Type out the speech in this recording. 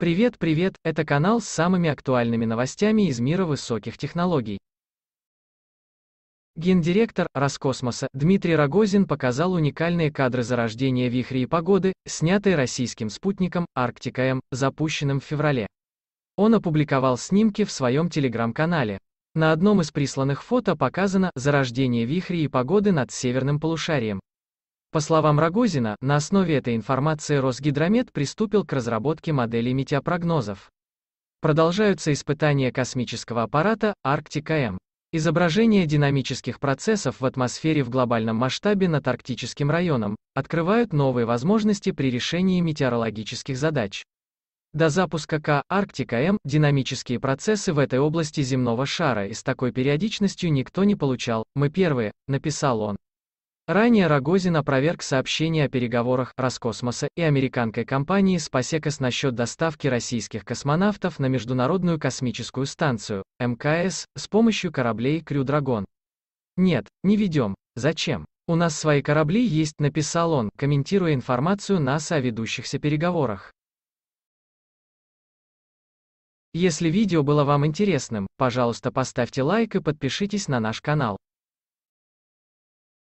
Привет, привет, это канал с самыми актуальными новостями из мира высоких технологий. Гендиректор Роскосмоса Дмитрий Рогозин показал уникальные кадры зарождения вихрей погоды, снятые российским спутником Арктика-М, запущенным в феврале. Он опубликовал снимки в своем телеграм-канале. На одном из присланных фото показано зарождение вихрей и погоды над северным полушарием. По словам Рогозина, на основе этой информации Росгидромет приступил к разработке моделей метеопрогнозов. Продолжаются испытания космического аппарата «Арктика-М». Изображения динамических процессов в атмосфере в глобальном масштабе над арктическим районом открывают новые возможности при решении метеорологических задач. До запуска К «Арктика-М» динамические процессы в этой области земного шара и с такой периодичностью никто не получал, мы первые, написал он. Ранее Рогозин опроверг сообщение о переговорах Роскосмоса и американской компании «Спасекос» насчет доставки российских космонавтов на Международную космическую станцию, МКС, с помощью кораблей «Крю Драгон». «Нет, не ведем. Зачем? У нас свои корабли есть», — написал он, комментируя информацию НАСА о ведущихся переговорах. Если видео было вам интересным, пожалуйста поставьте лайк и подпишитесь на наш канал.